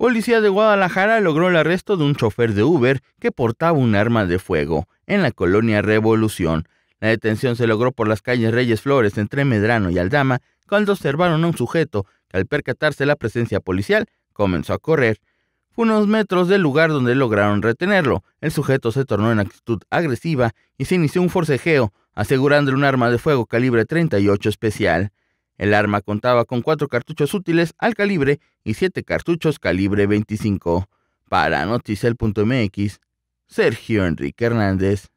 Policía de Guadalajara logró el arresto de un chofer de Uber que portaba un arma de fuego en la colonia Revolución. La detención se logró por las calles Reyes Flores entre Medrano y Aldama cuando observaron a un sujeto que al percatarse la presencia policial comenzó a correr. Fue unos metros del lugar donde lograron retenerlo. El sujeto se tornó en actitud agresiva y se inició un forcejeo, asegurándole un arma de fuego calibre 38 especial. El arma contaba con cuatro cartuchos útiles al calibre y siete cartuchos calibre 25. Para noticel.mx, Sergio Enrique Hernández.